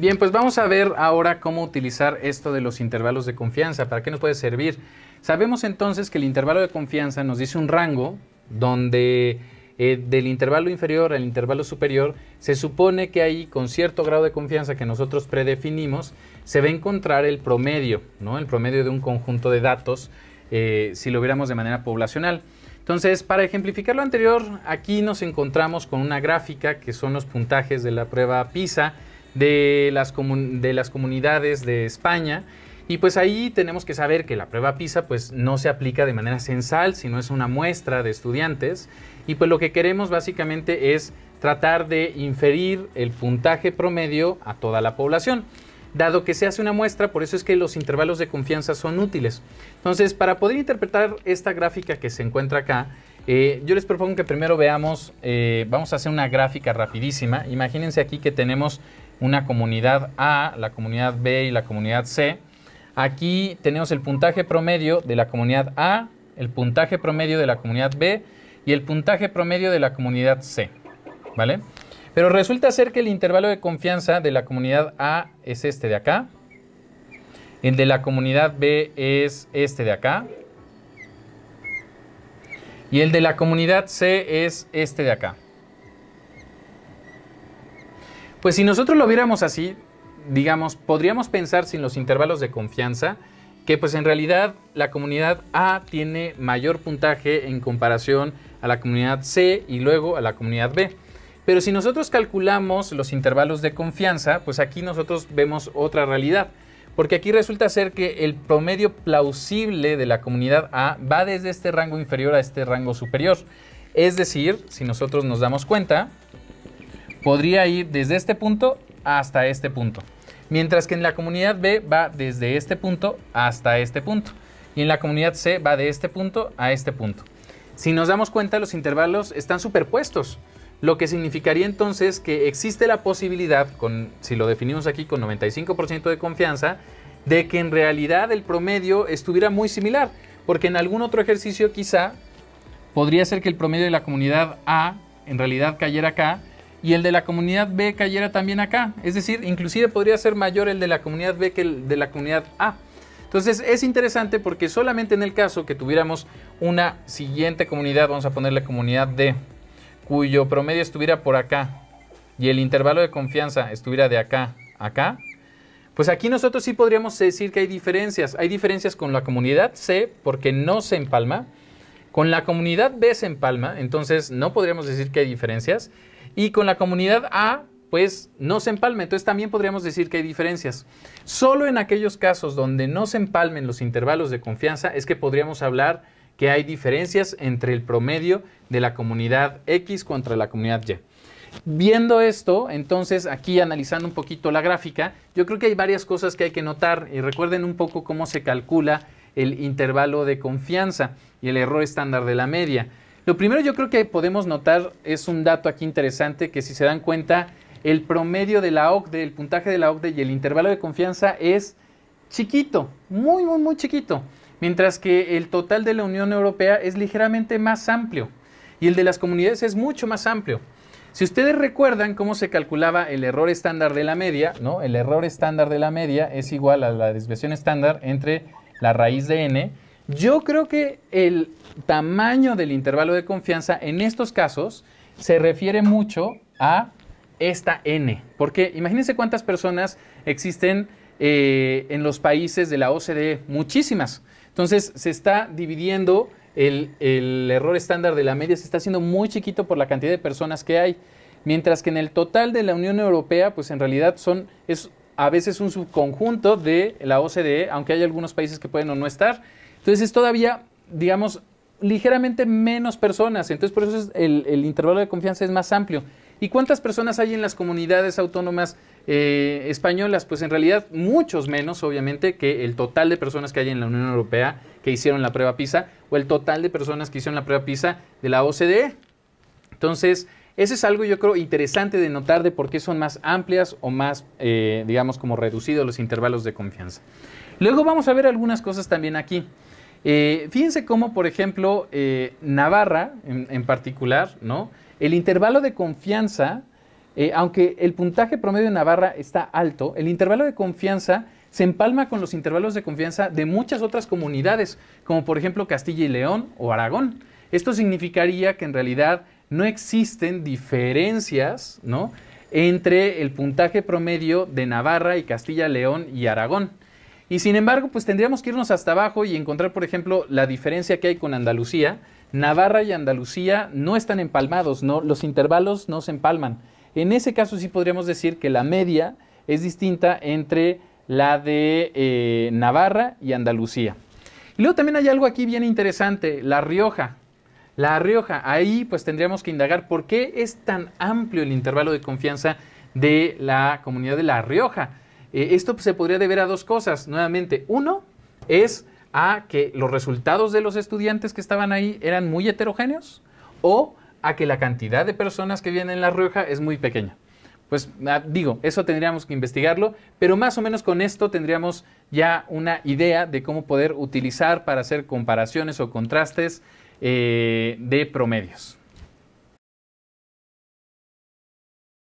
Bien, pues vamos a ver ahora cómo utilizar esto de los intervalos de confianza, para qué nos puede servir. Sabemos entonces que el intervalo de confianza nos dice un rango donde eh, del intervalo inferior al intervalo superior, se supone que ahí, con cierto grado de confianza que nosotros predefinimos, se va a encontrar el promedio, ¿no? el promedio de un conjunto de datos, eh, si lo viéramos de manera poblacional. Entonces, para ejemplificar lo anterior, aquí nos encontramos con una gráfica que son los puntajes de la prueba PISA de las, de las comunidades de España. Y pues ahí tenemos que saber que la prueba PISA pues no se aplica de manera censal, sino es una muestra de estudiantes. Y pues lo que queremos básicamente es tratar de inferir el puntaje promedio a toda la población. Dado que se hace una muestra, por eso es que los intervalos de confianza son útiles. Entonces, para poder interpretar esta gráfica que se encuentra acá, eh, yo les propongo que primero veamos, eh, vamos a hacer una gráfica rapidísima. Imagínense aquí que tenemos una comunidad A, la comunidad B y la comunidad C. Aquí tenemos el puntaje promedio de la comunidad A, el puntaje promedio de la comunidad B y el puntaje promedio de la comunidad C. ¿Vale? Pero resulta ser que el intervalo de confianza de la comunidad A es este de acá. El de la comunidad B es este de acá. Y el de la comunidad C es este de acá. Pues si nosotros lo viéramos así, digamos, podríamos pensar sin los intervalos de confianza que pues en realidad la comunidad A tiene mayor puntaje en comparación a la comunidad C y luego a la comunidad B. Pero si nosotros calculamos los intervalos de confianza, pues aquí nosotros vemos otra realidad. Porque aquí resulta ser que el promedio plausible de la comunidad A va desde este rango inferior a este rango superior. Es decir, si nosotros nos damos cuenta, podría ir desde este punto hasta este punto. Mientras que en la comunidad B va desde este punto hasta este punto. Y en la comunidad C va de este punto a este punto. Si nos damos cuenta, los intervalos están superpuestos. Lo que significaría entonces que existe la posibilidad, con, si lo definimos aquí con 95% de confianza, de que en realidad el promedio estuviera muy similar. Porque en algún otro ejercicio quizá podría ser que el promedio de la comunidad A en realidad cayera acá y el de la comunidad B cayera también acá. Es decir, inclusive podría ser mayor el de la comunidad B que el de la comunidad A. Entonces es interesante porque solamente en el caso que tuviéramos una siguiente comunidad, vamos a poner la comunidad D, cuyo promedio estuviera por acá y el intervalo de confianza estuviera de acá a acá, pues aquí nosotros sí podríamos decir que hay diferencias. Hay diferencias con la comunidad C porque no se empalma. Con la comunidad B se empalma, entonces no podríamos decir que hay diferencias. Y con la comunidad A, pues no se empalme. Entonces también podríamos decir que hay diferencias. Solo en aquellos casos donde no se empalmen los intervalos de confianza es que podríamos hablar que hay diferencias entre el promedio de la comunidad X contra la comunidad Y. Viendo esto, entonces aquí analizando un poquito la gráfica, yo creo que hay varias cosas que hay que notar y recuerden un poco cómo se calcula el intervalo de confianza y el error estándar de la media. Lo primero yo creo que podemos notar es un dato aquí interesante que si se dan cuenta, el promedio de la OCDE, el puntaje de la OCDE y el intervalo de confianza es chiquito, muy, muy, muy chiquito, mientras que el total de la Unión Europea es ligeramente más amplio y el de las comunidades es mucho más amplio. Si ustedes recuerdan cómo se calculaba el error estándar de la media, ¿no? El error estándar de la media es igual a la desviación estándar entre la raíz de n. Yo creo que el tamaño del intervalo de confianza en estos casos se refiere mucho a esta N. Porque imagínense cuántas personas existen eh, en los países de la OCDE, muchísimas. Entonces se está dividiendo el, el error estándar de la media, se está haciendo muy chiquito por la cantidad de personas que hay. Mientras que en el total de la Unión Europea, pues en realidad son, es a veces un subconjunto de la OCDE, aunque hay algunos países que pueden o no estar. Entonces es todavía, digamos, ligeramente menos personas. Entonces, por eso es el, intervalo de confianza es más amplio. ¿Y cuántas personas hay en las comunidades autónomas eh, españolas? Pues en realidad muchos menos, obviamente, que el total de personas que hay en la Unión Europea que hicieron la prueba PISA o el total de personas que hicieron la prueba PISA de la OCDE. Entonces, eso es algo yo creo interesante de notar de por qué son más amplias o más, eh, digamos, como reducidos los intervalos de confianza. Luego vamos a ver algunas cosas también aquí. Eh, fíjense cómo, por ejemplo, eh, Navarra, en, particular, ¿no? El intervalo de confianza, eh, aunque el puntaje promedio de Navarra está alto, el intervalo de confianza se empalma con los intervalos de confianza de muchas otras comunidades, como por ejemplo Castilla y León o Aragón. Esto significaría que en realidad no existen diferencias, ¿no? entre el puntaje promedio de Navarra y Castilla, León y Aragón. Y sin embargo, pues tendríamos que irnos hasta abajo y encontrar, por ejemplo, la diferencia que hay con Andalucía. Navarra y Andalucía no están empalmados, ¿no? los intervalos no se empalman. En ese caso sí podríamos decir que la media es distinta entre la de eh, Navarra y Andalucía. Y luego también hay algo aquí bien interesante, La Rioja. La Rioja, ahí pues tendríamos que indagar por qué es tan amplio el intervalo de confianza de la comunidad de La Rioja. Eh, esto se podría deber a dos cosas. Nuevamente, uno es a que los resultados de los estudiantes que estaban ahí eran muy heterogéneos o a que la cantidad de personas que vienen en La Rioja es muy pequeña. Pues ah, digo, eso tendríamos que investigarlo, pero más o menos con esto tendríamos ya una idea de cómo poder utilizar para hacer comparaciones o contrastes eh, de promedios.